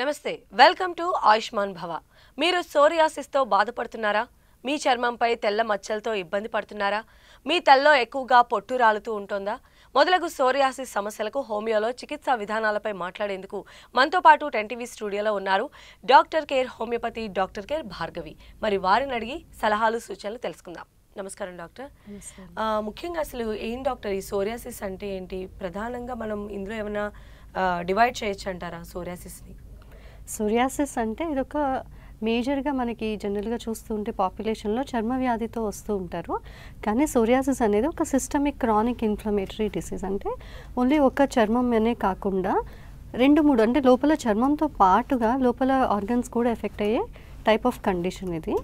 నమస్తే welcome to Ayushman భవ మీరు సోరియాసిస్తో బాధపడుతున్నారా మీ చర్మంపై తెల్ల మచ్చలతో ఇబ్బంది పడుతున్నారా మీ తల్లో ఎక్కువగా పొట్టు రాలుతూ ఉంటుందా మొదలగు సోరియాసిస్ సమస్యలకు హోమియోలో చికిత్సా విధానాలపై మాట్లాడేందుకు మనతో పాటు టెన్టీవీ స్టూడియోలో ఉన్నారు doctor care homeopathy doctor care Bhargavi మరి వారిని అడిగి సలహాలు సూచనలు తెలుసుకుందాం నమస్కారం డాక్టర్ ముఖ్యంగా అసలు ఏం డాక్టర్ ఈ సోరియాసిస్ అంటే ఏంటి ప్రధానంగా మనం ఇందులో ఏమైనా డివైడ్ చేయొచ్చు అంటారా సోరియాసిస్ని సోరియాసిస్ అంటే ఇదొక మేజర్గా మనకి జనరల్గా చూస్తూ ఉంటే పాపులేషన్లో చర్మ వ్యాధితో వస్తూ ఉంటారు కానీ సోరియాసిస్ అనేది ఒక సిస్టమిక్ క్రానిక్ ఇన్ఫ్లమేటరీ డిసీజ్ అంటే ఓన్లీ ఒక చర్మం అనే కాకుండా రెండు మూడు అంటే లోపల చర్మంతో పాటుగా లోపల ఆర్గన్స్ కూడా ఎఫెక్ట్ అయ్యే టైప్ ఆఫ్ కండిషన్ ఇది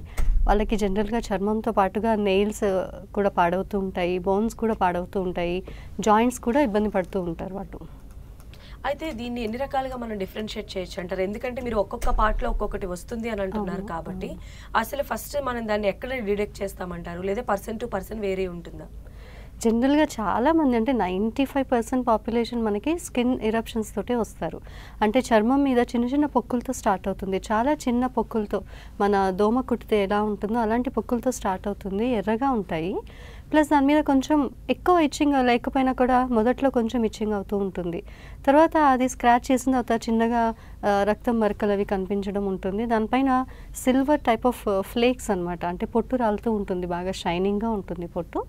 వాళ్ళకి జనరల్గా చర్మంతో పాటుగా నెయిల్స్ కూడా పాడవుతూ ఉంటాయి బోన్స్ కూడా పాడవుతూ ఉంటాయి జాయింట్స్ కూడా ఇబ్బంది పడుతూ ఉంటారు వాళ్ళు అయితే దీన్ని ఎన్ని రకాలుగా మనం డిఫరెన్షియేట్ చేయొచ్చు అంటారు ఎందుకంటే మీరు ఒక్కొక్క పార్ట్లో ఒక్కొక్కటి వస్తుంది అని అంటున్నారు కాబట్టి అసలు ఫస్ట్ మనం దాన్ని ఎక్కడ డిడెక్ట్ చేస్తామంటారు లేదా పర్సన్ టు పర్సన్ వేరే ఉంటుందా జనరల్గా చాలామంది అంటే నైంటీ ఫైవ్ పర్సెంట్ పాపులేషన్ మనకి స్కిన్ ఇరప్షన్స్ తోటే వస్తారు అంటే చర్మం మీద చిన్న చిన్న పొక్కులతో స్టార్ట్ అవుతుంది చాలా చిన్న పొక్కులతో మన దోమ కుట్టితే ఎలా ఉంటుందో అలాంటి పొక్కులతో స్టార్ట్ అవుతుంది ఎర్రగా ఉంటాయి ప్లస్ దాని మీద కొంచెం ఎక్కువ ఇచ్చింగ్ లేకపోయినా కూడా మొదట్లో కొంచెం ఇచ్చింగ్ అవుతూ ఉంటుంది తర్వాత అది స్క్రాచ్ చేసిన తర్వాత చిన్నగా రక్తం మరకలు అవి కనిపించడం ఉంటుంది దానిపైన సిల్వర్ టైప్ ఆఫ్ ఫ్లేక్స్ అనమాట అంటే పొట్టు రాలుతూ ఉంటుంది బాగా షైనింగ్గా ఉంటుంది పొట్టు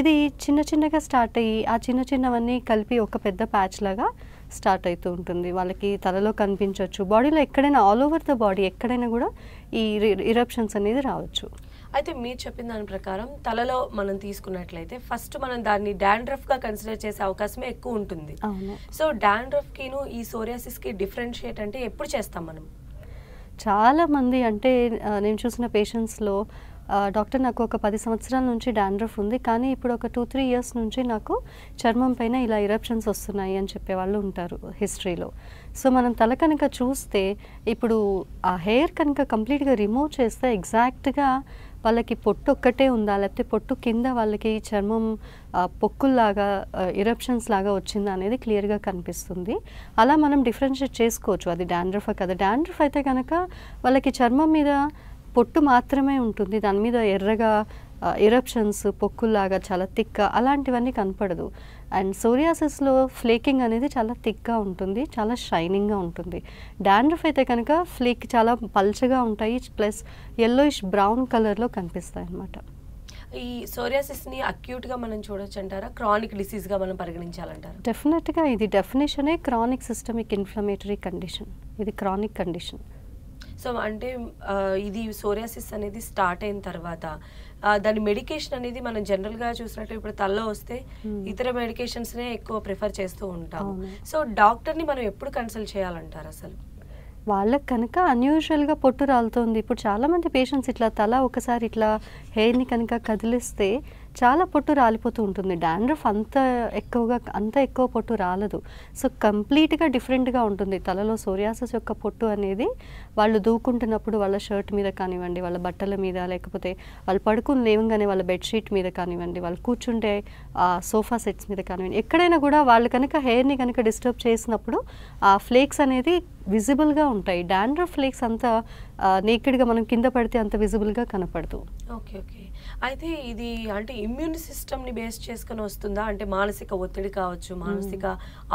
ఇది చిన్న చిన్నగా స్టార్ట్ అయ్యి ఆ చిన్న చిన్నవన్నీ కలిపి ఒక పెద్ద ప్యాచ్ లాగా స్టార్ట్ అవుతూ ఉంటుంది వాళ్ళకి తలలో కనిపించవచ్చు బాడీలో ఎక్కడైనా ఆల్ ఓవర్ ద బాడీ ఎక్కడైనా కూడా ఈ ఇరప్షన్స్ అనేది రావచ్చు అయితే మీరు చెప్పిన దాని ప్రకారం తలలో మనం తీసుకున్నట్లయితే ఫస్ట్ మనం దాన్ని డాండ్రఫ్ గా కన్సిడర్ చేసే అవకాశమే ఎక్కువ ఉంటుంది సో డాండ్రఫ్ కిను ఈ సోరియాసిస్ కి డిఫరెన్షియేట్ అంటే ఎప్పుడు చేస్తాం మనం చాలా మంది అంటే నేను చూసిన పేషెంట్స్లో డాక్టర్ నాకు ఒక పది సంవత్సరాల నుంచి డాండ్రఫ్ ఉంది కానీ ఇప్పుడు ఒక టూ త్రీ ఇయర్స్ నుంచి నాకు చర్మం పైన ఇలా ఇరప్షన్స్ వస్తున్నాయి అని చెప్పే వాళ్ళు ఉంటారు హిస్టరీలో సో మనం తల కనుక చూస్తే ఇప్పుడు ఆ హెయిర్ కనుక కంప్లీట్గా రిమూవ్ చేస్తే ఎగ్జాక్ట్గా వాళ్ళకి పొట్టు ఒక్కటే ఉందా లేకపోతే పొట్టు కింద వాళ్ళకి చర్మం పొక్కుల్లాగా ఇరప్షన్స్ లాగా వచ్చిందా అనేది క్లియర్గా కనిపిస్తుంది అలా మనం డిఫరెన్షియేట్ చేసుకోవచ్చు అది డాండ్రఫ్ కదా డాండ్రఫ్ అయితే కనుక వాళ్ళకి చర్మం మీద పొట్టు మాత్రమే ఉంటుంది దాని మీద ఎర్రగా ఇరప్షన్స్ పొక్కుల్లాగా చాలా తిక్క అలాంటివన్నీ కనపడదు అండ్ సోరియాసిస్లో ఫ్లేకింగ్ అనేది చాలా థిక్గా ఉంటుంది చాలా షైనింగ్గా ఉంటుంది డాండ్రఫ్ అయితే కనుక ఫ్లేక్ చాలా పల్చగా ఉంటాయి ప్లస్ ఎల్లోయిష్ బ్రౌన్ కలర్లో కనిపిస్తాయి అన్నమాట ఈ సోరియాసిస్ని అక్యూట్గా మనం చూడొచ్చు అంటారా క్రానిక్ డిసీజ్గా మనం పరిగణించాలంటారు డెఫినెట్గా ఇది డెఫినేషనే క్రానిక్ సిస్టమిక్ ఇన్ఫ్లమేటరీ కండిషన్ ఇది క్రానిక్ కండిషన్ సో అంటే ఇది సోరియాసిస్ అనేది స్టార్ట్ అయిన తర్వాత దాని మెడికేషన్ అనేది మనం జనరల్ గా చూసినట్టు ఇప్పుడు తల్ల వస్తే ఇతర మెడికేషన్స్ నే ఎక్కువ ప్రిఫర్ చేస్తూ ఉంటాం సో డాక్టర్ ని మనం ఎప్పుడు కన్సల్ట్ చేయాలంటారు అసలు వాళ్ళకి కనుక అన్యూజువల్గా పొట్టు రాలుతుంది ఇప్పుడు చాలామంది పేషెంట్స్ ఇట్లా తల ఒకసారి ఇట్లా హెయిర్ని కనుక కదిలిస్తే చాలా పొట్టు రాలిపోతూ ఉంటుంది డాండ్రఫ్ అంత ఎక్కువగా అంత ఎక్కువ పొట్టు రాలదు సో కంప్లీట్గా డిఫరెంట్గా ఉంటుంది తలలో సూర్యాసస్ యొక్క పొట్టు అనేది వాళ్ళు దూకుంటున్నప్పుడు వాళ్ళ షర్ట్ మీద కానివ్వండి వాళ్ళ బట్టల మీద లేకపోతే వాళ్ళు పడుకుని లేవంగానే వాళ్ళ బెడ్షీట్ మీద కానివ్వండి వాళ్ళు కూర్చుంటే సోఫా సెట్స్ మీద కానివ్వండి ఎక్కడైనా కూడా వాళ్ళు కనుక హెయిర్ని కనుక డిస్టర్బ్ చేసినప్పుడు ఆ ఫ్లేక్స్ అనేది విజిబుల్గా ఉంటాయి డాండ్రఫ్ ఫ్లేక్స్ అంత నేకెడ్గా మనం కింద పడితే అంత విజిబుల్గా కనపడదు ఓకే ఓకే అయితే ఇది అంటే ఇమ్యూన్ సిస్టమ్ని బేస్ చేసుకుని వస్తుందా అంటే మానసిక ఒత్తిడి కావచ్చు మానసిక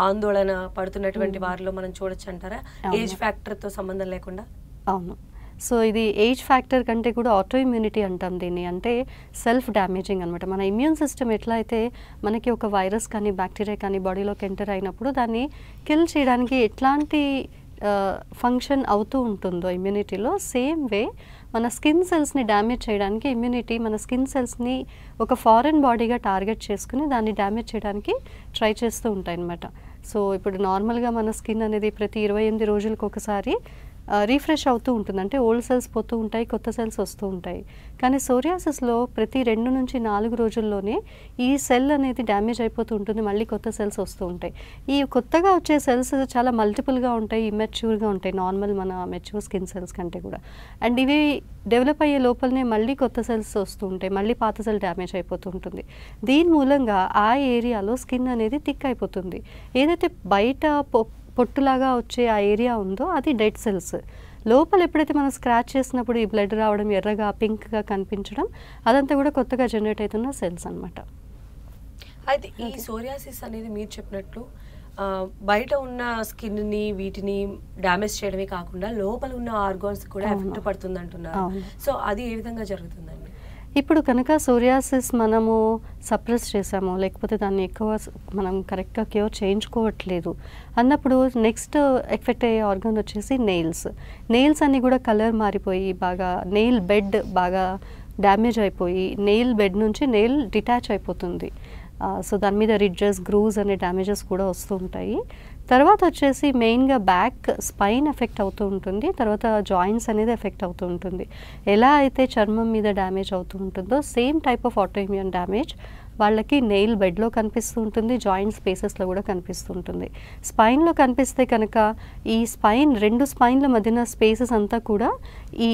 ఆందోళన పడుతున్నటువంటి వారిలో మనం చూడొచ్చు అంటారా ఏజ్ ఫ్యాక్టర్తో సంబంధం లేకుండా అవును సో ఇది ఏజ్ ఫ్యాక్టర్ కంటే కూడా ఆటో ఇమ్యూనిటీ అంటాం దీన్ని అంటే సెల్ఫ్ డ్యామేజింగ్ అనమాట మన ఇమ్యూన్ సిస్టమ్ ఎట్లా అయితే మనకి ఒక వైరస్ కానీ బ్యాక్టీరియా కానీ బాడీలోకి ఎంటర్ అయినప్పుడు దాన్ని కిల్ చేయడానికి ఎట్లాంటి ఫంక్షన్ అవుతూ ఉంటుందో ఇమ్యూనిటీలో సేమ్ వే మన స్కిన్ సెల్స్ని డ్యామేజ్ చేయడానికి ఇమ్యూనిటీ మన స్కిన్ సెల్స్ని ఒక ఫారెన్ బాడీగా టార్గెట్ చేసుకుని దాన్ని డ్యామేజ్ చేయడానికి ట్రై చేస్తూ ఉంటాయి అనమాట సో ఇప్పుడు నార్మల్గా మన స్కిన్ అనేది ప్రతి ఇరవై ఎనిమిది రోజులకు ఒకసారి రీఫ్రెష్ అవుతూ ఉంటుంది అంటే ఓల్డ్ సెల్స్ పోతూ ఉంటాయి కొత్త సెల్స్ వస్తూ ఉంటాయి కానీ సోరియాసిస్లో ప్రతి రెండు నుంచి నాలుగు రోజుల్లోనే ఈ సెల్ అనేది డ్యామేజ్ అయిపోతూ ఉంటుంది మళ్ళీ కొత్త సెల్స్ వస్తూ ఉంటాయి ఈ కొత్తగా వచ్చే సెల్స్ చాలా మల్టిపుల్గా ఉంటాయి ఇమ్మెచ్యూర్గా ఉంటాయి నార్మల్ మన మెచ్యూర్ స్కిన్ సెల్స్ కంటే కూడా అండ్ ఇవి డెవలప్ అయ్యే లోపలనే మళ్ళీ కొత్త సెల్స్ వస్తూ ఉంటాయి మళ్ళీ పాత సెల్ డ్యామేజ్ అయిపోతూ ఉంటుంది దీని మూలంగా ఆ ఏరియాలో స్కిన్ అనేది థిక్ అయిపోతుంది ఏదైతే బయట పొట్టులాగా వచ్చే ఆ ఏరియా ఉందో అది డెడ్ సెల్స్ లోపల ఎప్పుడైతే మనం స్క్రాచ్ చేసినప్పుడు ఈ బ్లడ్ రావడం ఎర్రగా పింక్గా కనిపించడం అదంతా కూడా కొత్తగా జనరేట్ అవుతున్న సెల్స్ అనమాట అయితే ఈ సోరియాసిస్ అనేది మీరు చెప్పినట్లు బయట ఉన్న స్కిన్ని వీటిని డ్యామేజ్ చేయడమే కాకుండా లోపల ఉన్న ఆర్గాన్స్ కూడా ఎఫెక్ట్ పడుతుంది అంటున్నారు సో అది ఏ విధంగా జరుగుతుందండి ఇప్పుడు కనుక సోరియాసిస్ మనము సప్రెస్ చేసాము లేకపోతే దాన్ని ఎక్కువ మనం కరెక్ట్గా క్యూర్ చేయించుకోవట్లేదు అన్నప్పుడు నెక్స్ట్ ఎఫెక్ట్ అయ్యే ఆర్గన్ వచ్చేసి నెయిల్స్ నెయిల్స్ అన్నీ కూడా కలర్ మారిపోయి బాగా నెయిల్ బెడ్ బాగా డ్యామేజ్ అయిపోయి నెయిల్ బెడ్ నుంచి నెయిల్ డిటాచ్ అయిపోతుంది సో దాని మీద రిడ్జెస్ గ్రూవ్స్ అనే డ్యామేజెస్ కూడా వస్తూ ఉంటాయి తర్వాత వచ్చేసి మెయిన్గా బ్యాక్ స్పైన్ ఎఫెక్ట్ అవుతూ ఉంటుంది తర్వాత జాయింట్స్ అనేది ఎఫెక్ట్ అవుతూ ఉంటుంది ఎలా అయితే చర్మం మీద డ్యామేజ్ అవుతూ ఉంటుందో same type of autoimmune damage వాళ్ళకి నెయిల్ బెడ్లో కనిపిస్తూ ఉంటుంది జాయింట్ స్పేసెస్లో కూడా కనిపిస్తూ ఉంటుంది స్పైన్లో కనిపిస్తే కనుక ఈ స్పైన్ రెండు స్పైన్ల మధ్యన స్పేసెస్ అంతా కూడా ఈ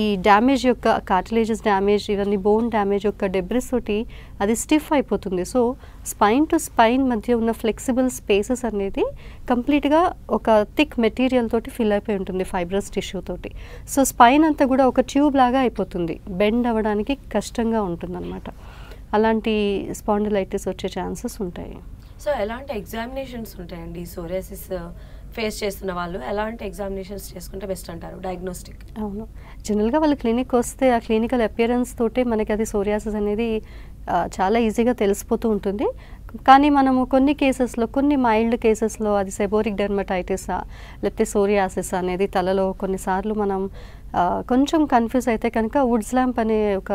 ఈ డ్యామేజ్ యొక్క కార్టిలేజెస్ డ్యామేజ్ ఇవన్నీ బోన్ డ్యామేజ్ యొక్క డెబ్రిస్ తోటి అది స్టిఫ్ అయిపోతుంది సో స్పైన్ టు స్పైన్ మధ్య ఉన్న ఫ్లెక్సిబుల్ స్పేసెస్ అనేది కంప్లీట్గా ఒక థిక్ మెటీరియల్ తోటి ఫిల్ అయిపోయి ఉంటుంది ఫైబ్రస్ టిష్యూ తోటి సో స్పైన్ అంతా కూడా ఒక ట్యూబ్ లాగా అయిపోతుంది బెండ్ అవ్వడానికి కష్టంగా అన్నమాట అలాంటి స్పాండిలైటిస్ వచ్చే ఛాన్సెస్ ఉంటాయి సో ఎలాంటి ఎగ్జామినేషన్స్ ఉంటాయండి సోరియాసిస్ uh, ఫేస్ చేస్తున్న వాళ్ళు ఎలాంటి ఎగ్జామినేషన్స్ చేసుకుంటే బెస్ట్ అంటారు డయాగ్నోస్టిక్ అవును జనరల్గా వాళ్ళు క్లినిక్ వస్తే ఆ క్లినికల్ అపియరెన్స్ తోటే మనకి అది సోరియాసిస్ అనేది uh, చాలా ఈజీగా తెలిసిపోతూ ఉంటుంది కానీ మనము కొన్ని కేసెస్లో కొన్ని మైల్డ్ కేసెస్లో అది సెబోరిక్ డెర్మటైటిసా uh, లేకపోతే సోరియాసిస్ అనేది తలలో కొన్నిసార్లు మనం కొంచెం కన్ఫ్యూజ్ అయితే కనుక వుడ్స్ ల్యాంప్ అనే ఒక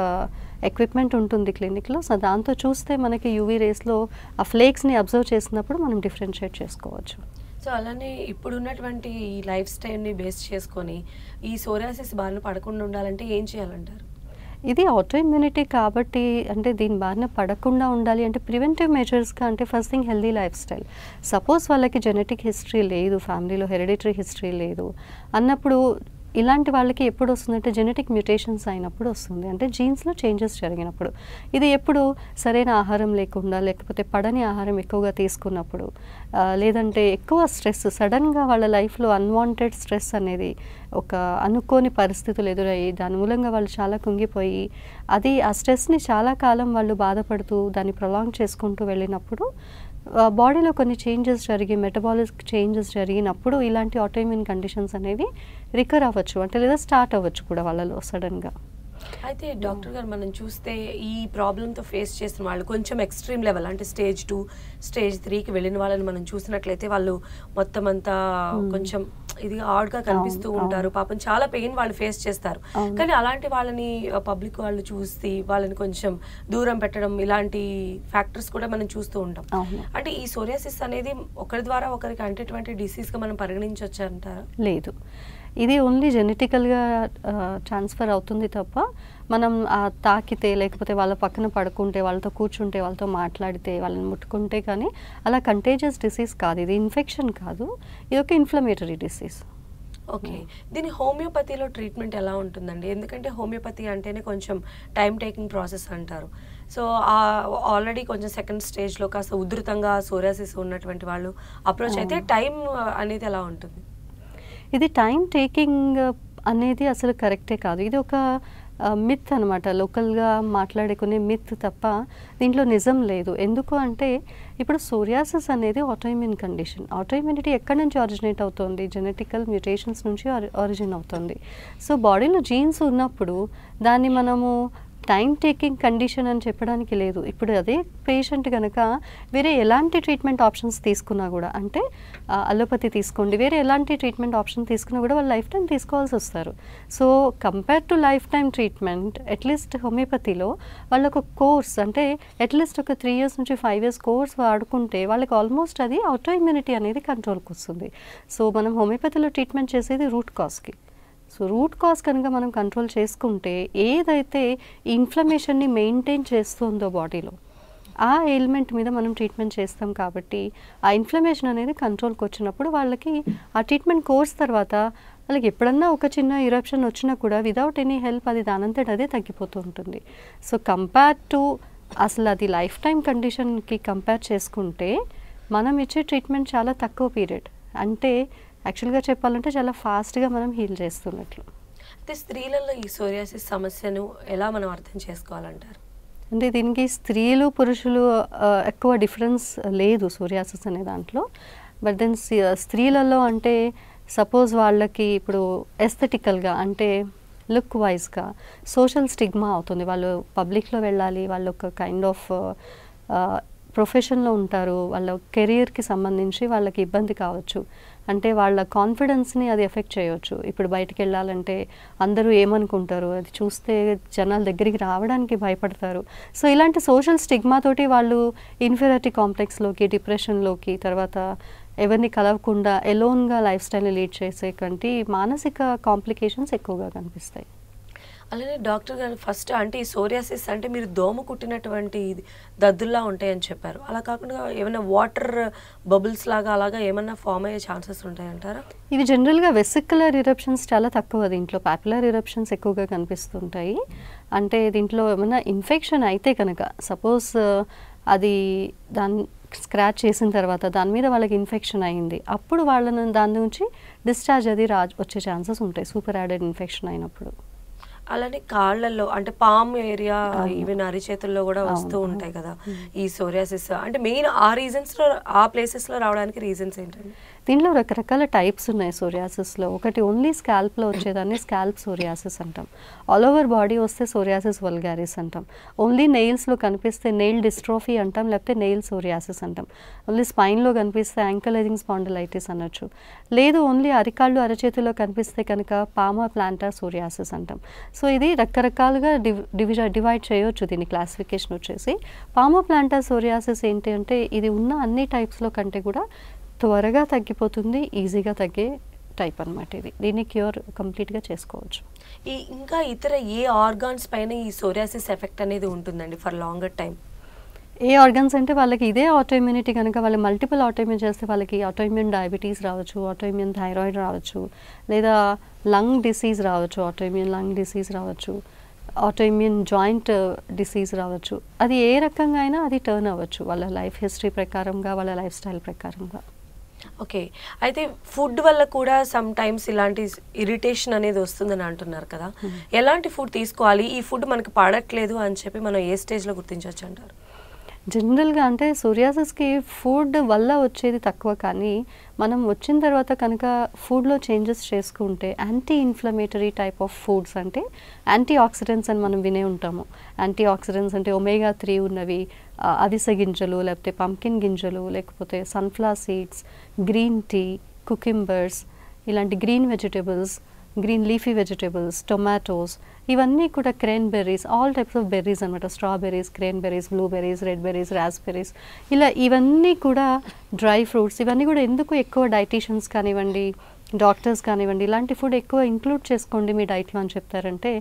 ఎక్విప్మెంట్ ఉంటుంది క్లినిక్లో సో దాంతో చూస్తే మనకి యూవీ రేస్లో ఆ ఫ్లేక్స్ని అబ్జర్వ్ చేసినప్పుడు మనం డిఫరెన్షియేట్ చేసుకోవచ్చు సో అలానే ఇప్పుడు ఉన్నటువంటి ఈ లైఫ్ స్టైల్ని బేస్ చేసుకొని ఈ సోరాసిస్ బారిన పడకుండా ఉండాలంటే ఏం చేయాలంటారు ఇది ఆటో ఇమ్యూనిటీ కాబట్టి అంటే దీని బారిన పడకుండా ఉండాలి అంటే ప్రివెంటివ్ మెజర్స్గా అంటే first thing healthy lifestyle suppose వాళ్ళకి జెనెటిక్ హిస్టరీ లేదు ఫ్యామిలీలో హెరిడిటరీ హిస్టరీ లేదు అన్నప్పుడు ఇలాంటి వాళ్ళకి ఎప్పుడు వస్తుందంటే జెనెటిక్ మ్యూటేషన్స్ అయినప్పుడు వస్తుంది అంటే జీన్స్లో చేంజెస్ జరిగినప్పుడు ఇది ఎప్పుడు సరైన ఆహారం లేకుండా లేకపోతే పడని ఆహారం ఎక్కువగా తీసుకున్నప్పుడు లేదంటే ఎక్కువ స్ట్రెస్ సడన్గా వాళ్ళ లైఫ్లో అన్వాంటెడ్ స్ట్రెస్ అనేది ఒక అనుకోని పరిస్థితులు ఎదురయ్యి దాని మూలంగా వాళ్ళు చాలా కుంగిపోయి అది ఆ స్ట్రెస్ని చాలా కాలం వాళ్ళు బాధపడుతూ దాన్ని ప్రొలాంగ్ చేసుకుంటూ వెళ్ళినప్పుడు బాడీలో కొన్ని చేంజెస్ జరిగి మెటబాలిక్ చేంజెస్ జరిగినప్పుడు ఇలాంటి ఆటోఇమ్యూన్ కండిషన్స్ అనేవి రికర్ అవ్వచ్చు అంటే లేదా స్టార్ట్ అవ్వచ్చు కూడా వాళ్ళలో సడన్గా అయితే డాక్టర్ గారు మనం చూస్తే ఈ ప్రాబ్లంతో ఫేస్ చేసిన వాళ్ళు కొంచెం ఎక్స్ట్రీమ్ లెవెల్ అంటే స్టేజ్ టూ స్టేజ్ త్రీకి వెళ్ళిన వాళ్ళని మనం చూసినట్లయితే వాళ్ళు మొత్తం అంతా hmm. కొంచెం ఇది ఆడ్గా కనిపిస్తూ ఉంటారు పాపం చాలా పెయిన్ వాళ్ళు ఫేస్ చేస్తారు కానీ అలాంటి వాళ్ళని పబ్లిక్ వాళ్ళు చూసి వాళ్ళని కొంచెం దూరం పెట్టడం ఇలాంటి ఫ్యాక్టర్స్ కూడా మనం చూస్తూ ఉంటాం అంటే ఈ సోరియాసిస్ అనేది ఒకరి ద్వారా ఒకరికి అంటేటువంటి డిసీజ్గా మనం పరిగణించవచ్చు అంటారా లేదు ఇది ఓన్లీ జెనెటికల్గా ట్రాన్స్ఫర్ అవుతుంది తప్ప మనం తాకితే లేకపోతే వాళ్ళ పక్కన పడుకుంటే వాళ్ళతో కూర్చుంటే వాళ్ళతో మాట్లాడితే వాళ్ళని ముట్టుకుంటే కానీ అలా కంటేజియస్ డిసీజ్ కాదు ఇది ఇన్ఫెక్షన్ కాదు ఇది ఒక ఇన్ఫ్లమేటరీ డిసీజ్ ఓకే hmm. దీని హోమియోపతిలో ట్రీట్మెంట్ ఎలా ఉంటుందండి ఎందుకంటే హోమియోపతి అంటేనే కొంచెం టైం టేకింగ్ ప్రాసెస్ అంటారు సో ఆల్రెడీ కొంచెం సెకండ్ స్టేజ్లో కాస్త ఉధృతంగా సోరాసిస్ ఉన్నటువంటి వాళ్ళు అప్రోచ్ అయితే టైం hmm. అనేది ఎలా ఉంటుంది ఇది టైం టేకింగ్ uh, అనేది అసలు కరెక్టే కాదు ఇది ఒక మిత్ uh, అనమాట లోకల్గా మాట్లాడుకునే మిత్ తప్ప దీంట్లో నిజం లేదు ఎందుకు అంటే ఇప్పుడు సోరియాసిస్ అనేది ఆటోఇమ్యూన్ కండిషన్ ఆటోఇమ్యూనిటీ ఎక్కడి నుంచి ఆరిజినేట్ అవుతుంది జెనెటికల్ మ్యూటేషన్స్ నుంచి ఆరిజిన్ అవుతుంది సో బాడీలో జీన్స్ ఉన్నప్పుడు దాన్ని మనము టైం టేకింగ్ కండిషన్ అని చెప్పడానికి లేదు ఇప్పుడు అదే పేషెంట్ కనుక వేరే ఎలాంటి ట్రీట్మెంట్ ఆప్షన్స్ తీసుకున్నా కూడా అంటే అలోపతి తీసుకోండి వేరే ఎలాంటి ట్రీట్మెంట్ ఆప్షన్ తీసుకున్నా కూడా వాళ్ళు లైఫ్ టైం తీసుకోవాల్సి వస్తారు so compare to lifetime treatment at least హోమియోపతిలో వాళ్ళకు కోర్స్ అంటే అట్లీస్ట్ ఒక త్రీ ఇయర్స్ నుంచి ఫైవ్ ఇయర్స్ కోర్స్ వాడుకుంటే వాళ్ళకి ఆల్మోస్ట్ అది ఆటో ఇమ్యూనిటీ అనేది కంట్రోల్కి వస్తుంది సో మనం హోమియోపతిలో ట్రీట్మెంట్ చేసేది రూట్ కాస్కి సో రూట్ కాజ్ కనుక మనం కంట్రోల్ చేసుకుంటే ఏదైతే ఇన్ఫ్లమేషన్ని మెయింటైన్ చేస్తుందో బాడీలో ఆ ఎలిమెంట్ మీద మనం ట్రీట్మెంట్ చేస్తాం కాబట్టి ఆ ఇన్ఫ్లమేషన్ అనేది కంట్రోల్కి వచ్చినప్పుడు వాళ్ళకి ఆ ట్రీట్మెంట్ కోర్స్ తర్వాత వాళ్ళకి ఎప్పుడన్నా ఒక చిన్న ఇరప్షన్ వచ్చినా కూడా విదౌట్ ఎనీ హెల్ప్ అది దానంతటి అదే తగ్గిపోతూ ఉంటుంది సో కంపేర్ టు అసలు అది లైఫ్ టైం కండిషన్కి కంపేర్ చేసుకుంటే మనం ఇచ్చే ట్రీట్మెంట్ చాలా తక్కువ పీరియడ్ అంటే యాక్చువల్గా చెప్పాలంటే చాలా ఫాస్ట్గా మనం హీల్ చేస్తున్నట్లు అయితే స్త్రీలలో ఈ సోరియాసిస్ సమస్యను ఎలా మనం అర్థం చేసుకోవాలంటారు అంటే దీనికి స్త్రీలు పురుషులు ఎక్కువ డిఫరెన్స్ లేదు సూర్యాసిస్ అనే దాంట్లో బట్ దెన్ స్త్రీలలో అంటే సపోజ్ వాళ్ళకి ఇప్పుడు ఎస్థెటికల్గా అంటే లుక్ వైజ్గా సోషల్ స్టిగ్మా అవుతుంది వాళ్ళు పబ్లిక్లో వెళ్ళాలి వాళ్ళు ఒక కైండ్ ఆఫ్ ప్రొఫెషన్లో ఉంటారు వాళ్ళ కెరియర్కి సంబంధించి వాళ్ళకి ఇబ్బంది కావచ్చు అంటే వాళ్ళ కాన్ఫిడెన్స్ని అది ఎఫెక్ట్ చేయవచ్చు ఇప్పుడు బయటకు వెళ్ళాలంటే అందరూ ఏమనుకుంటారు అది చూస్తే జనాల దగ్గరికి రావడానికి భయపడతారు సో ఇలాంటి సోషల్ స్టిగ్మా తోటి వాళ్ళు ఇన్ఫీరియారిటీ కాంప్లెక్స్లోకి డిప్రెషన్లోకి తర్వాత ఎవరిని కలవకుండా ఎలోన్గా లైఫ్ స్టైల్ని లీడ్ చేసే కంటే మానసిక కాంప్లికేషన్స్ ఎక్కువగా కనిపిస్తాయి అలానే డాక్టర్ గారు ఫస్ట్ అంటే ఈ సోరియాసిస్ అంటే మీరు దోమ కుట్టినటువంటి ఇది దద్దుల్లా ఉంటాయని చెప్పారు అలా కాకుండా ఏమైనా వాటర్ బబుల్స్ లాగా అలాగా ఏమైనా ఫామ్ అయ్యే ఛాన్సెస్ ఉంటాయంటారా ఇవి జనరల్గా వెసిక్యులర్ ఇరప్షన్స్ చాలా తక్కువ దీంట్లో పాపులర్ ఇరప్షన్స్ ఎక్కువగా కనిపిస్తుంటాయి అంటే దీంట్లో ఏమైనా ఇన్ఫెక్షన్ అయితే కనుక సపోజ్ అది దాని స్క్రాచ్ చేసిన తర్వాత దాని మీద వాళ్ళకి ఇన్ఫెక్షన్ అయింది అప్పుడు వాళ్ళను దాని నుంచి డిశ్చార్జ్ అది రా వచ్చే ఛాన్సెస్ ఉంటాయి సూపర్ యాడెడ్ ఇన్ఫెక్షన్ అయినప్పుడు అలానే కాళ్ళల్లో అంటే పామ్ ఏరియా ఈవెన్ అరిచేతుల్లో కూడా వస్తూ ఉంటాయి కదా ఈ సోరియాసిస్ అంటే మెయిన్ ఆ రీజన్స్లో ఆ ప్లేసెస్ లో రావడానికి రీజన్స్ ఏంటండి దీంట్లో రకరకాల టైప్స్ ఉన్నాయి సోరియాసిస్లో ఒకటి ఓన్లీ స్కాల్ప్లో వచ్చేదాన్ని స్కాల్ప్ సోరియాసిస్ అంటాం ఆల్ ఓవర్ బాడీ వస్తే సోరియాసిస్ వల్గారిస్ అంటాం ఓన్లీ నెయిల్స్లో కనిపిస్తే నెయిల్ డిస్ట్రోఫీ అంటాం లేకపోతే నెయిల్ సోరియాసిస్ అంటాం ఓన్లీ స్పైన్లో కనిపిస్తే యాంకలైజింగ్ స్పాండలైటిస్ అనొచ్చు లేదు ఓన్లీ అరికాళ్ళు అరచేతిలో కనిపిస్తే కనుక పామా ప్లాంటా సోరియాసిస్ అంటాం సో ఇది రకరకాలుగా డివిజ డివైడ్ చేయవచ్చు దీని క్లాసిఫికేషన్ వచ్చేసి పామా ప్లాంటా సోరియాసిస్ ఏంటి అంటే ఇది ఉన్న అన్ని టైప్స్లో కంటే కూడా త్వరగా తగ్గిపోతుంది ఈజీగా తగ్గే టైప్ అనమాట ఇది దీన్ని క్యూర్ కంప్లీట్గా చేసుకోవచ్చు ఈ ఇంకా ఇతర ఏ ఆర్గాన్స్ పైన ఈ సోరియాసిస్ ఎఫెక్ట్ అనేది ఉంటుందండి ఫర్ లాంగర్ టైం ఏ ఆర్గన్స్ అంటే వాళ్ళకి ఇదే ఆటోఇమ్యూనిటీ కనుక వాళ్ళు మల్టిపుల్ ఆటోఇమ్యూన్ చేస్తే వాళ్ళకి ఆటోఇమ్యూన్ డయాబెటీస్ రావచ్చు ఆటోఇమ్యూన్ థైరాయిడ్ రావచ్చు లేదా లంగ్ డిసీజ్ రావచ్చు ఆటోఇమ్యూన్ లంగ్ డిసీజ్ రావచ్చు ఆటోఇమ్యూన్ జాయింట్ డిసీజ్ రావచ్చు అది ఏ రకంగా అయినా అది టర్న్ అవ్వచ్చు వాళ్ళ లైఫ్ హిస్టరీ ప్రకారంగా వాళ్ళ లైఫ్ స్టైల్ ప్రకారంగా ఓకే అయితే ఫుడ్ వల్ల కూడా సమ్ టైమ్స్ ఇలాంటి ఇరిటేషన్ అనేది వస్తుందని అంటున్నారు కదా ఎలాంటి ఫుడ్ తీసుకోవాలి ఈ ఫుడ్ మనకి పడట్లేదు అని చెప్పి మనం ఏ స్టేజ్లో గుర్తించవచ్చు అంటారు జనరల్గా అంటే సూర్యాసస్కి ఫుడ్ వల్ల వచ్చేది తక్కువ కానీ మనం వచ్చిన తర్వాత కనుక ఫుడ్లో చేంజెస్ చేసుకుంటే anti inflammatory type of foods అంటే యాంటీ ఆక్సిడెంట్స్ అని మనం వినే ఉంటాము యాంటీ ఆక్సిడెంట్స్ అంటే ఒమేగా త్రీ ఉన్నవి అవిసె గింజలు లేకపోతే పంకిన్ గింజలు లేకపోతే sunflower seeds green tea cucumbers ఇలాంటి green vegetables green leafy vegetables tomatoes ఇవన్నీ కూడా cranberries all types of berries అనమాట strawberries cranberries blueberries red berries raspberries ఇలా ఇవన్నీ కూడా డ్రై ఫ్రూట్స్ ఇవన్నీ కూడా ఎందుకు ఎక్కువ డైటీషియన్స్ కానివ్వండి డాక్టర్స్ కానివ్వండి ఇలాంటి ఫుడ్ ఎక్కువ ఇంక్లూడ్ చేసుకోండి మీ డైట్లో అని చెప్తారంటే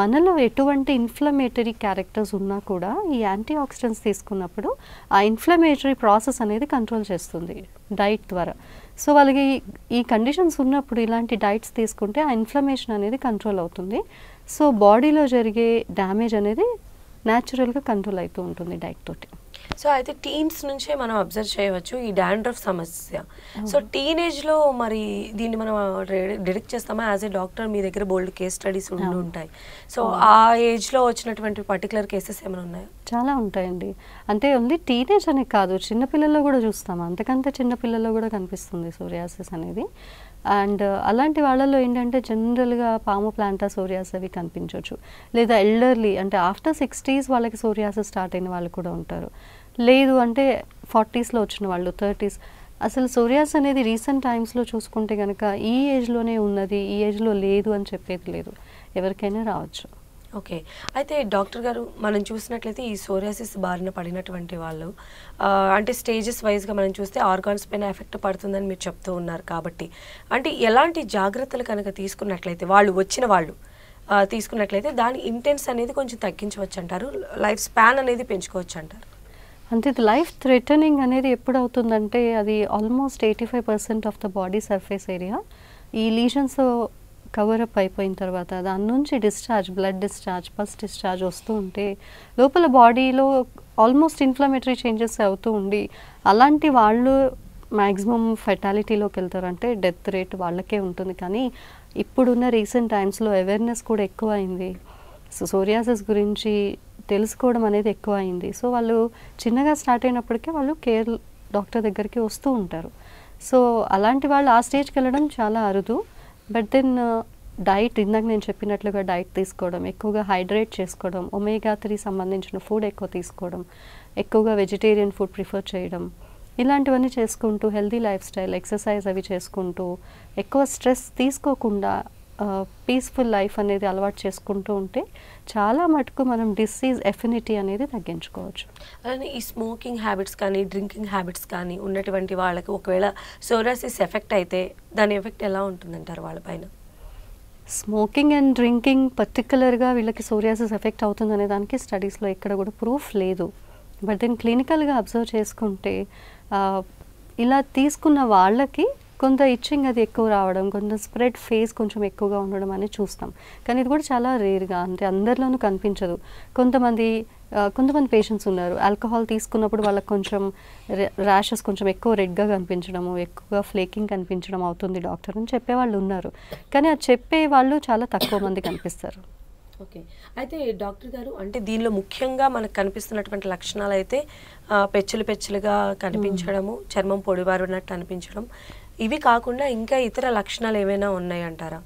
మనలో ఎటువంటి ఇన్ఫ్లమేటరీ క్యారెక్టర్స్ ఉన్నా కూడా ఈ యాంటీ ఆక్సిడెంట్స్ తీసుకున్నప్పుడు ఆ ఇన్ఫ్లమేటరీ ప్రాసెస్ అనేది కంట్రోల్ చేస్తుంది డైట్ ద్వారా సో వాళ్ళకి ఈ కండిషన్స్ ఉన్నప్పుడు ఇలాంటి డైట్స్ తీసుకుంటే ఆ ఇన్ఫ్లమేషన్ అనేది కంట్రోల్ అవుతుంది సో బాడీలో జరిగే డ్యామేజ్ అనేది న్యాచురల్గా కంట్రోల్ అవుతూ ఉంటుంది డైట్ తోటి సో అయితే టీన్స్ నుంచే మనం అబ్జర్వ్ చేయవచ్చు ఈ డాండ్రఫ్ సమస్య సో టీనేజ్ లో మరి దీన్ని మనం డిడెక్ట్ చేస్తామా యాజ్ ఏ డాక్టర్ మీ దగ్గర బోల్డ్ కేస్ స్టడీస్ ఉండి ఉంటాయి సో ఆ ఏజ్లో వచ్చినటువంటి పర్టికులర్ కేసెస్ ఏమైనా ఉన్నాయా చాలా ఉంటాయండి అంటే ఉంది టీనేజ్ అనేది కాదు చిన్నపిల్లల్లో కూడా చూస్తాం చిన్న చిన్నపిల్లల్లో కూడా కనిపిస్తుంది సోరియాసిస్ అనేది అండ్ అలాంటి వాళ్ళలో ఏంటంటే జనరల్గా పాము ప్లాంటా సోరియాస్ అవి కనిపించవచ్చు లేదా ఎల్డర్లీ అంటే ఆఫ్టర్ సిక్స్టీస్ వాళ్ళకి సోరియాసిస్ స్టార్ట్ అయిన వాళ్ళు కూడా ఉంటారు లేదు అంటే ఫార్టీస్లో వచ్చిన వాళ్ళు థర్టీస్ అసలు సోరియాస్ అనేది రీసెంట్ టైమ్స్లో చూసుకుంటే కనుక ఈ ఏజ్లోనే ఉన్నది ఈ ఏజ్లో లేదు అని చెప్పేది లేదు ఎవరికైనా రావచ్చు ఓకే అయితే డాక్టర్ గారు మనం చూసినట్లయితే ఈ సోరియాసిస్ బారిన పడినటువంటి వాళ్ళు అంటే స్టేజెస్ వైజ్గా మనం చూస్తే ఆర్గాన్స్ పైన ఎఫెక్ట్ పడుతుందని మీరు చెప్తూ ఉన్నారు కాబట్టి అంటే ఎలాంటి జాగ్రత్తలు కనుక తీసుకున్నట్లయితే వాళ్ళు వచ్చిన వాళ్ళు తీసుకున్నట్లయితే దాని ఇంటెన్స్ అనేది కొంచెం తగ్గించవచ్చు అంటారు లైఫ్ స్పాన్ అనేది పెంచుకోవచ్చు అంటారు అంటే ఇది లైఫ్ థ్రెటనింగ్ అనేది ఎప్పుడు అవుతుందంటే అది almost eighty five percent of the body surface area ఈ లీజన్స్ కవరప్ అయిపోయిన తర్వాత దాని నుంచి discharge blood discharge first discharge వస్తూ ఉంటే లోపల బాడీలో ఆల్మోస్ట్ ఇన్ఫ్లమేటరీ చేంజెస్ అవుతూ ఉండి అలాంటి వాళ్ళు మ్యాక్సిమం ఫెటాలిటీలోకి వెళ్తారు అంటే డెత్ రేట్ వాళ్ళకే ఉంటుంది కానీ ఇప్పుడున్న రీసెంట్ టైమ్స్లో అవేర్నెస్ కూడా ఎక్కువ అయింది సో సోరియాసిస్ గురించి తెలుసుకోవడం అనేది ఎక్కువ అయింది సో వాళ్ళు చిన్నగా స్టార్ట్ అయినప్పటికీ వాళ్ళు కేర్ డాక్టర్ దగ్గరికి వస్తూ ఉంటారు సో అలాంటి వాళ్ళు ఆ స్టేజ్కి వెళ్ళడం చాలా అరుదు బట్ దెన్ డైట్ ఇందాక నేను చెప్పినట్లుగా డైట్ తీసుకోవడం ఎక్కువగా హైడ్రేట్ చేసుకోవడం ఒమేగా త్రీ సంబంధించిన ఫుడ్ ఎక్కువ తీసుకోవడం ఎక్కువగా వెజిటేరియన్ ఫుడ్ ప్రిఫర్ చేయడం ఇలాంటివన్నీ చేసుకుంటూ హెల్దీ లైఫ్ స్టైల్ ఎక్సర్సైజ్ అవి చేసుకుంటూ ఎక్కువ స్ట్రెస్ తీసుకోకుండా పీస్ఫుల్ లైఫ్ అనేది అలవాటు చేసుకుంటూ ఉంటే చాలా మటుకు మనం డిసీజ్ ఎఫినిటీ అనేది తగ్గించుకోవచ్చు అలానే ఈ స్మోకింగ్ హ్యాబిట్స్ కానీ డ్రింకింగ్ హ్యాబిట్స్ కానీ ఉన్నటువంటి వాళ్ళకి ఒకవేళ సోరాసిస్ ఎఫెక్ట్ అయితే దాని ఎఫెక్ట్ ఎలా ఉంటుందంటారు వాళ్ళపైన స్మోకింగ్ అండ్ డ్రింకింగ్ పర్టికులర్గా వీళ్ళకి సోరియాసిస్ ఎఫెక్ట్ అవుతుందనే దానికి స్టడీస్లో ఎక్కడ కూడా ప్రూఫ్ లేదు బట్ దెన్ క్లినికల్గా అబ్జర్వ్ చేసుకుంటే ఇలా తీసుకున్న వాళ్ళకి కొంత ఇచ్చింగ్ అది ఎక్కువ రావడం కొంత స్ప్రెడ్ ఫేస్ కొంచెం ఎక్కువగా ఉండడం అనేది చూస్తాం కానీ ఇది కూడా చాలా రేర్గా అంటే అందరిలోనూ కనిపించదు కొంతమంది కొంతమంది పేషెంట్స్ ఉన్నారు ఆల్కహాల్ తీసుకున్నప్పుడు వాళ్ళకి కొంచెం ర్యాషెస్ కొంచెం ఎక్కువ రెడ్గా కనిపించడము ఎక్కువగా ఫ్లేకింగ్ కనిపించడం అవుతుంది డాక్టర్ అని చెప్పేవాళ్ళు ఉన్నారు కానీ అది చెప్పే వాళ్ళు చాలా తక్కువ మంది కనిపిస్తారు ఓకే అయితే డాక్టర్ గారు అంటే దీనిలో ముఖ్యంగా మనకు కనిపిస్తున్నటువంటి లక్షణాలు అయితే పెచ్చులు పెచ్చలుగా కనిపించడము చర్మం పొడిబారినట్టు అనిపించడం ఇవి కాకుండా ఇంకా ఇతర లక్షణాలు ఏమైనా ఉన్నాయంటారా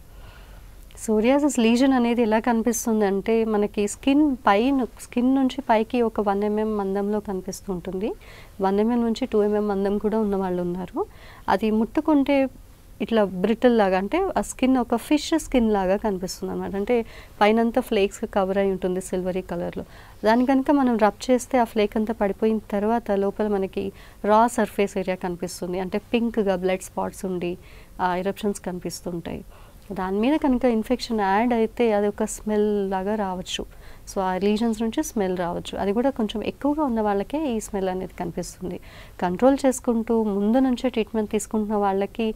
సోరియాసిస్ లీజన్ అనేది ఎలా కనిపిస్తుంది అంటే మనకి స్కిన్ పై స్కిన్ నుంచి పైకి ఒక వన్ ఎంఎం మందంలో కనిపిస్తుంటుంది వన్ ఎంఎం నుంచి టూ ఎంఎం మందం కూడా ఉన్న వాళ్ళు ఉన్నారు అది ముట్టుకుంటే ఇట్లా బ్రిటిల్ లాగా అంటే ఆ స్కిన్ ఒక ఫిష్ స్కిన్ లాగా కనిపిస్తుంది అనమాట అంటే పైనంతా ఫ్లేక్స్ కవర్ అయి ఉంటుంది సిల్వరీ కలర్లో దాని కనుక మనం రబ్ చేస్తే ఆ ఫ్లేక్ అంతా పడిపోయిన తర్వాత లోపల మనకి రా సర్ఫేస్ ఏరియా కనిపిస్తుంది అంటే పింక్గా బ్లడ్ స్పాట్స్ ఉండి ఆ ఇరప్షన్స్ కనిపిస్తుంటాయి దాని మీద కనుక ఇన్ఫెక్షన్ యాడ్ అయితే అది ఒక స్మెల్ లాగా రావచ్చు సో ఆ లీజన్స్ నుంచి స్మెల్ రావచ్చు అది కూడా కొంచెం ఎక్కువగా ఉన్న వాళ్ళకే ఈ స్మెల్ అనేది కనిపిస్తుంది కంట్రోల్ చేసుకుంటూ ముందు నుంచే ట్రీట్మెంట్ తీసుకుంటున్న వాళ్ళకి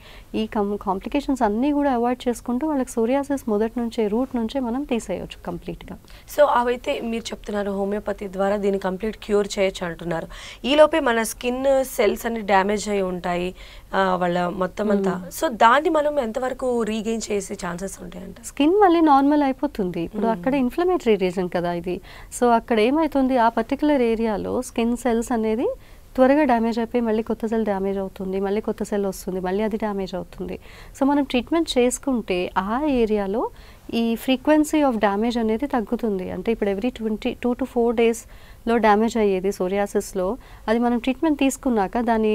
ఈ కాంప్లికేషన్స్ అన్నీ కూడా అవాయిడ్ చేసుకుంటూ వాళ్ళకి సూర్యాసిస్ మొదటి నుంచే రూట్ నుంచే మనం తీసేయవచ్చు కంప్లీట్గా సో అవైతే మీరు చెప్తున్నారు హోమియోపతి ద్వారా దీన్ని కంప్లీట్ క్యూర్ చేయొచ్చు అంటున్నారు ఈలోపే మన స్కిన్ సెల్స్ అన్ని డ్యామేజ్ అయి ఉంటాయి వాళ్ళ మొత్తం అంతా hmm. సో దాన్ని మనం ఎంతవరకు రీగెయిన్ చేసే ఛాన్సెస్ ఉంటాయంట స్కిన్ మళ్ళీ నార్మల్ అయిపోతుంది ఇప్పుడు hmm. అక్కడ ఇన్ఫ్లమేటరీ రీజన్ కదా కదా ఇది సో అక్కడ ఏమవుతుంది ఆ పర్టికులర్ ఏరియాలో స్కిన్ సెల్స్ అనేది త్వరగా డ్యామేజ్ అయిపోయి మళ్ళీ కొత్త సెల్ డ్యామేజ్ అవుతుంది మళ్ళీ కొత్త సెల్ వస్తుంది మళ్ళీ అది డ్యామేజ్ అవుతుంది సో మనం ట్రీట్మెంట్ చేసుకుంటే ఆ ఏరియాలో ఈ ఫ్రీక్వెన్సీ ఆఫ్ డ్యామేజ్ అనేది తగ్గుతుంది అంటే ఇప్పుడు every twenty two to four డేస్లో డ్యామేజ్ అయ్యేది సోరియాసిస్లో అది మనం ట్రీట్మెంట్ తీసుకున్నాక దాని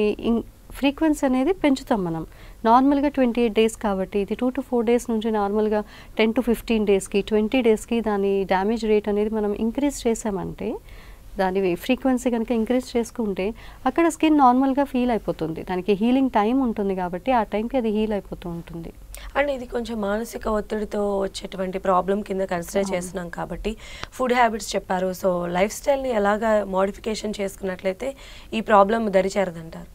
ఫ్రీక్వెన్సీ అనేది పెంచుతాం మనం నార్మల్గా ట్వంటీ ఎయిట్ డేస్ కాబట్టి ఇది టూ టు ఫోర్ డేస్ నుంచి నార్మల్గా టెన్ టు ఫిఫ్టీన్ డేస్కి ట్వంటీ డేస్కి దాని డ్యామేజ్ రేట్ అనేది మనం ఇంక్రీజ్ చేసామంటే దాని ఫ్రీక్వెన్సీ కనుక ఇంక్రీజ్ చేసుకుంటే అక్కడ స్కిన్ నార్మల్గా ఫీల్ అయిపోతుంది దానికి హీలింగ్ టైం ఉంటుంది కాబట్టి ఆ టైంకి అది హీల్ అయిపోతూ ఉంటుంది అండ్ ఇది కొంచెం మానసిక ఒత్తిడితో వచ్చేటువంటి ప్రాబ్లం కింద కన్సిడర్ చేస్తున్నాం కాబట్టి ఫుడ్ హ్యాబిట్స్ చెప్పారు సో లైఫ్ స్టైల్ని ఎలాగ మోడిఫికేషన్ చేసుకున్నట్లయితే ఈ ప్రాబ్లం దరిచేరదంటారు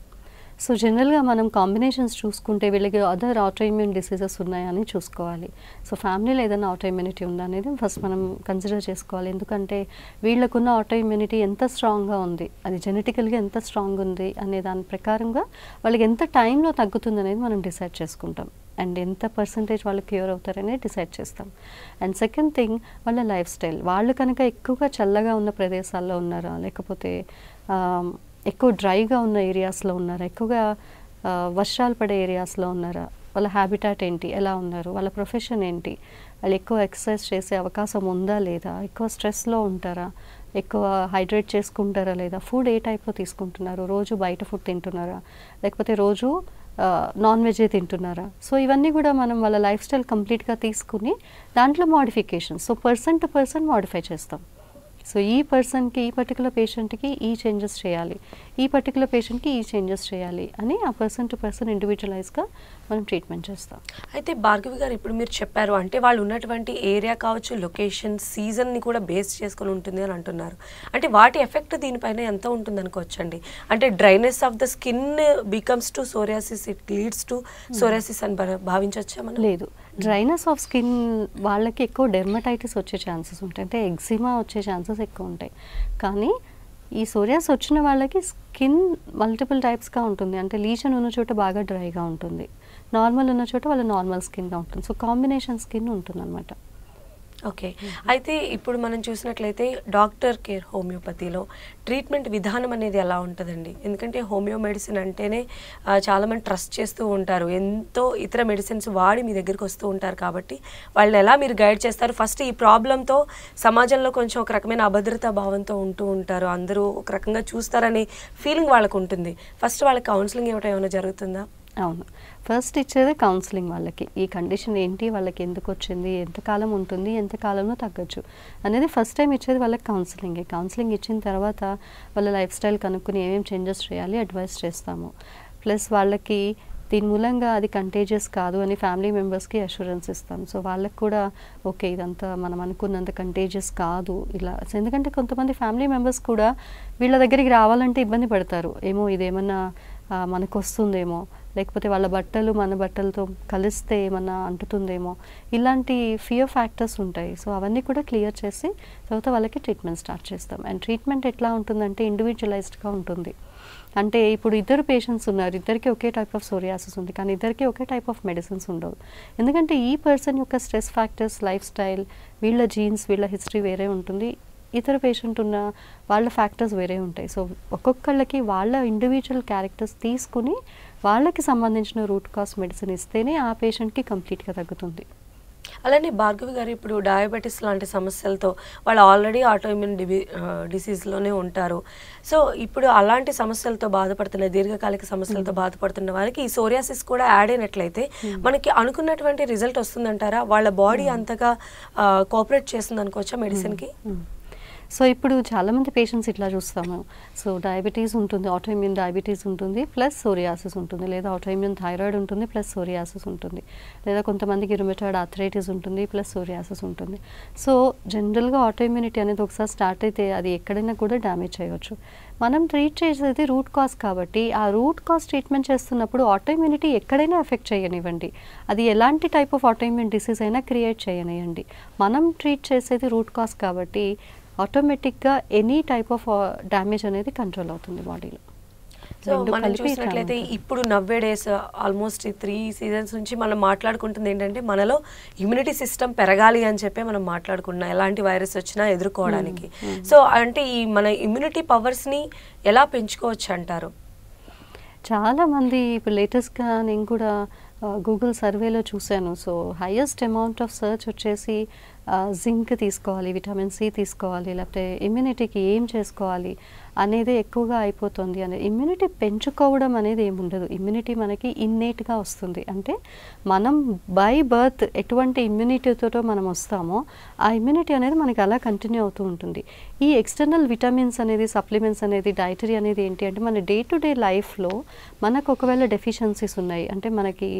సో జనరల్గా మనం కాంబినేషన్స్ చూసుకుంటే వీళ్ళకి అదర్ ఆటోఇమ్యూన్ డిసీజెస్ ఉన్నాయని చూసుకోవాలి సో ఫ్యామిలీలో ఏదైనా ఆటోఇమ్యూనిటీ ఉందా అనేది ఫస్ట్ మనం కన్సిడర్ చేసుకోవాలి ఎందుకంటే వీళ్ళకున్న ఆటోఇమ్యూనిటీ ఎంత స్ట్రాంగ్గా ఉంది అది జెనెటికల్గా ఎంత స్ట్రాంగ్ ఉంది అనే దాని ప్రకారంగా వాళ్ళకి ఎంత టైంలో తగ్గుతుంది అనేది మనం డిసైడ్ చేసుకుంటాం అండ్ ఎంత పర్సంటేజ్ వాళ్ళు క్యూర్ అవుతారనే డిసైడ్ చేస్తాం అండ్ సెకండ్ థింగ్ వాళ్ళ లైఫ్ స్టైల్ వాళ్ళు కనుక ఎక్కువగా చల్లగా ఉన్న ప్రదేశాల్లో ఉన్నారా లేకపోతే ఎక్కువ డ్రైగా ఉన్న ఏరియాస్లో ఉన్నారా ఎక్కువగా వర్షాలు పడే ఏరియాస్లో ఉన్నారా వాళ్ళ హ్యాబిటాట్ ఏంటి ఎలా ఉన్నారు వాళ్ళ ప్రొఫెషన్ ఏంటి వాళ్ళు ఎక్కువ ఎక్సర్సైజ్ చేసే అవకాశం ఉందా లేదా ఎక్కువ స్ట్రెస్లో ఉంటారా ఎక్కువ హైడ్రేట్ చేసుకుంటారా లేదా ఫుడ్ ఏ టైప్లో తీసుకుంటున్నారు రోజు బయట ఫుడ్ తింటున్నారా లేకపోతే రోజు నాన్ వెజే తింటున్నారా సో ఇవన్నీ కూడా మనం వాళ్ళ లైఫ్ స్టైల్ కంప్లీట్గా తీసుకుని దాంట్లో modification so person to person modify చేస్తాం సో ఈ పర్సన్కి ఈ పర్టికులర్ పేషెంట్కి ఈ చేంజెస్ చేయాలి ఈ పర్టికులర్ పేషెంట్కి ఈ చేంజెస్ చేయాలి అని ఆ పర్సన్ టు పర్సన్ ఇండివిజువలైజ్గా మనం ట్రీట్మెంట్ చేస్తాం అయితే భార్గవి గారు ఇప్పుడు మీరు చెప్పారు అంటే వాళ్ళు ఉన్నటువంటి ఏరియా కావచ్చు లొకేషన్ సీజన్ని కూడా బేస్ చేసుకొని ఉంటుంది అని అంటున్నారు అంటే వాటి ఎఫెక్ట్ దీనిపైన ఎంత ఉంటుంది అనుకోవచ్చండి అంటే dryness of the skin becomes to psoriasis it leads to psoriasis అని భావించవచ్చా మనం లేదు డ్రైనెస్ ఆఫ్ స్కిన్ వాళ్ళకి ఎక్కువ డెర్మటైటిస్ వచ్చే ఛాన్సెస్ ఉంటాయి అంటే ఎగ్జిమా వచ్చే ఛాన్సెస్ ఎక్కువ ఉంటాయి కానీ ఈ సోరియాస్ వచ్చిన వాళ్ళకి స్కిన్ మల్టిపుల్ టైప్స్గా ఉంటుంది అంటే లీషన్ ఉన్న చోట బాగా డ్రైగా ఉంటుంది నార్మల్ ఉన్న చోట వాళ్ళ నార్మల్ స్కిన్గా ఉంటుంది సో కాంబినేషన్ స్కిన్ ఉంటుంది అనమాట ఓకే mm-hmm. అయితే ఇప్పుడు మనం చూసినట్లయితే డాక్టర్ కేర్ హోమియోపతిలో ట్రీట్మెంట్ విధానం అనేది ఎలా ఉంటుందండి ఎందుకంటే హోమియో మెడిసిన్ అంటేనే చాలామంది ట్రస్ట్ చేస్తూ ఉంటారు ఎంతో ఇతర మెడిసిన్స్ వాడి మీ దగ్గరికి వస్తూ ఉంటారు కాబట్టి వాళ్ళని ఎలా మీరు గైడ్ చేస్తారు ఫస్ట్ ఈ ప్రాబ్లంతో సమాజంలో కొంచెం ఒక రకమైన అభద్రతా భావంతో ఉంటూ ఉంటారు అందరూ ఒక రకంగా చూస్తారనే ఫీలింగ్ వాళ్ళకు ఉంటుంది ఫస్ట్ వాళ్ళకి కౌన్సిలింగ్ ఇవ్వటం ఏమైనా జరుగుతుందా అవును ఫస్ట్ ఇచ్చేది కౌన్సిలింగ్ వాళ్ళకి ఈ కండిషన్ ఏంటి వాళ్ళకి ఎందుకు వచ్చింది ఎంతకాలం ఉంటుంది ఎంత కాలంలో తగ్గచ్చు అనేది ఫస్ట్ టైం ఇచ్చేది వాళ్ళకి కౌన్సిలింగే కౌన్సిలింగ్ ఇచ్చిన తర్వాత వాళ్ళ లైఫ్ స్టైల్ కనుక్కుని ఏమేమి చేంజెస్ చేయాలి అడ్వైస్ చేస్తాము ప్లస్ వాళ్ళకి దీని మూలంగా అది కంటేజియస్ కాదు అని ఫ్యామిలీ మెంబర్స్కి అష్యూరెన్స్ ఇస్తాం సో వాళ్ళకి కూడా ఓకే ఇదంతా మనం అనుకున్నంత కంటేజియస్ కాదు ఇలా ఎందుకంటే కొంతమంది ఫ్యామిలీ మెంబర్స్ కూడా వీళ్ళ దగ్గరికి రావాలంటే ఇబ్బంది పడతారు ఏమో ఇదేమన్నా మనకు వస్తుందేమో లేకపోతే వాళ్ళ బట్టలు మన బట్టలతో కలిస్తే ఏమన్నా అంటుతుందేమో ఇలాంటి ఫియర్ ఫ్యాక్టర్స్ ఉంటాయి సో అవన్నీ కూడా క్లియర్ చేసి తర్వాత వాళ్ళకి ట్రీట్మెంట్ స్టార్ట్ చేస్తాం అండ్ ట్రీట్మెంట్ ఎట్లా ఉంటుందంటే ఇండివిజువలైజ్డ్గా ఉంటుంది అంటే ఇప్పుడు ఇద్దరు పేషెంట్స్ ఉన్నారు ఇద్దరికి ఒకే టైప్ ఆఫ్ సోరియాసిస్ ఉంది కానీ ఇద్దరికి ఒకే టైప్ ఆఫ్ మెడిసిన్స్ ఉండవు ఎందుకంటే ఈ పర్సన్ యొక్క స్ట్రెస్ ఫ్యాక్టర్స్ లైఫ్ స్టైల్ వీళ్ళ జీన్స్ వీళ్ళ హిస్టరీ వేరే ఉంటుంది ఇతర పేషెంట్ ఉన్న వాళ్ళ ఫ్యాక్టర్స్ వేరే ఉంటాయి సో ఒక్కొక్కళ్ళకి వాళ్ళ ఇండివిజువల్ క్యారెక్టర్స్ తీసుకుని వాళ్ళకి సంబంధించిన రూట్ కాస్ మెడిసిన్ ఇస్తేనే ఆ పేషెంట్కి కంప్లీట్గా తగ్గుతుంది అలానే భార్గవి గారు ఇప్పుడు డయాబెటీస్ లాంటి సమస్యలతో వాళ్ళు ఆల్రెడీ ఆటోఇమ్యూన్ డిబి డిసీజ్లోనే ఉంటారు సో ఇప్పుడు అలాంటి సమస్యలతో బాధపడుతున్న దీర్ఘకాలిక సమస్యలతో hmm. బాధపడుతున్న వారికి ఈ సోరియాసిస్ కూడా యాడ్ అయినట్లయితే hmm. మనకి అనుకున్నటువంటి రిజల్ట్ వస్తుందంటారా వాళ్ళ బాడీ hmm. అంతగా కోఆపరేట్ చేస్తుంది అనుకోవచ్చా మెడిసిన్కి సో ఇప్పుడు చాలామంది పేషెంట్స్ ఇట్లా చూస్తాము సో డయాబెటీస్ ఉంటుంది ఆటోఇమ్యూన్ డయాబెటీస్ ఉంటుంది ప్లస్ సోరియాసిస్ ఉంటుంది లేదా ఆటోఇమ్యూన్ థైరాయిడ్ ఉంటుంది ప్లస్ సోరియాసిస్ ఉంటుంది లేదా కొంతమందికి రుమెటాయిడ్ ఆథరైటిస్ ఉంటుంది ప్లస్ సోరియాసిస్ ఉంటుంది సో జనరల్గా ఆటోఇమ్యూనిటీ అనేది ఒకసారి స్టార్ట్ అయితే అది ఎక్కడైనా కూడా డ్యామేజ్ చేయవచ్చు మనం ట్రీట్ చేసేది రూట్ కాజ్ కాబట్టి ఆ రూట్ కాజ్ ట్రీట్మెంట్ చేస్తున్నప్పుడు ఆటోఇమ్యూనిటీ ఎక్కడైనా ఎఫెక్ట్ చేయనివ్వండి అది ఎలాంటి టైప్ ఆఫ్ ఆటోఇమ్యూన్ డిసీజ్ అయినా క్రియేట్ చేయనివ్వండి మనం ట్రీట్ చేసేది రూట్ కాజ్ కాబట్టి ఆటోమేటిక్గా ఎనీ టైప్ ఆఫ్ డ్యామేజ్ అనేది కంట్రోల్ అవుతుంది బాడీలో సో మనం చూసినట్లయితే ఇప్పుడు నవ్వే డేస్ ఆల్మోస్ట్ త్రీ సీజన్స్ నుంచి మనం మాట్లాడుకుంటుంది ఏంటంటే మనలో ఇమ్యూనిటీ సిస్టమ్ పెరగాలి అని చెప్పి మనం మాట్లాడుకున్నాం ఎలాంటి వైరస్ వచ్చినా ఎదుర్కోవడానికి సో hmm, hmm. అంటే ఈ మన ఇమ్యూనిటీ పవర్స్ని ఎలా పెంచుకోవచ్చు అంటారు చాలామంది ఇప్పుడు లేటెస్ట్గా నేను కూడా గూగుల్ uh, సర్వేలో చూశాను so highest amount of search వచ్చేసి జింక్ తీసుకోవాలి విటమిన్ సి తీసుకోవాలి లేకపోతే ఇమ్యూనిటీకి ఏం చేసుకోవాలి అనేది ఎక్కువగా అయిపోతుంది అనేది ఇమ్యూనిటీ పెంచుకోవడం అనేది ఏమి ఉండదు ఇమ్యూనిటీ మనకి ఇన్నేట్గా వస్తుంది అంటే మనం బై బర్త్ ఎటువంటి ఇమ్యూనిటీతో మనం వస్తామో ఆ ఇమ్యూనిటీ అనేది మనకి అలా కంటిన్యూ అవుతూ ఉంటుంది ఈ ఎక్స్టర్నల్ విటమిన్స్ అనేది సప్లిమెంట్స్ అనేది డైటరీ అనేది ఏంటి అంటే మన డే టు డే లైఫ్లో మనకు ఒకవేళ డెఫిషియన్సీస్ ఉన్నాయి అంటే మనకి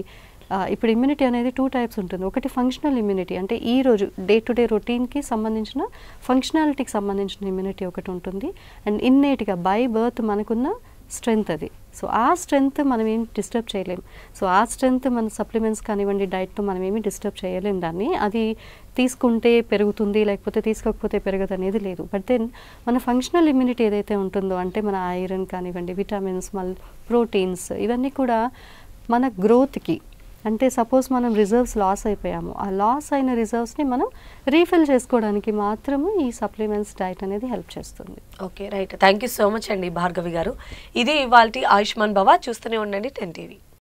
ఇప్పుడు ఇమ్యూనిటీ అనేది టూ టైప్స్ ఉంటుంది ఒకటి ఫంక్షనల్ ఇమ్యూనిటీ అంటే ఈ రోజు డే టు డే రొటీన్కి సంబంధించిన ఫంక్షనాలిటీకి సంబంధించిన ఇమ్యూనిటీ ఒకటి ఉంటుంది అండ్ ఇన్నేట్గా బై బర్త్ మనకున్న స్ట్రెంగ్త్ అది సో ఆ స్ట్రెంగ్త్ మనం ఏం డిస్టర్బ్ చేయలేం సో ఆ స్ట్రెంగ్త్ మన సప్లిమెంట్స్ కానివ్వండి డైట్తో మనం ఏమి డిస్టర్బ్ చేయలేం దాన్ని అది తీసుకుంటే పెరుగుతుంది లేకపోతే తీసుకోకపోతే పెరగదు అనేది లేదు బట్ దెన్ మన ఫంక్షనల్ ఇమ్యూనిటీ ఏదైతే ఉంటుందో అంటే మన ఐరన్ కానివ్వండి విటమిన్స్ మళ్ళీ ప్రోటీన్స్ ఇవన్నీ కూడా మన గ్రోత్కి అంటే సపోజ్ మనం రిజర్వ్స్ లాస్ అయిపోయాము ఆ లాస్ అయిన రిజర్వ్స్ని మనం రీఫిల్ చేసుకోవడానికి మాత్రము ఈ సప్లిమెంట్స్ డైట్ అనేది హెల్ప్ చేస్తుంది okay right thank so much అండి భార్గవి గారు ఇది ఇవాళ ఆయుష్మాన్ భవ చూస్తూనే ఉండండి టెన్ టీవీ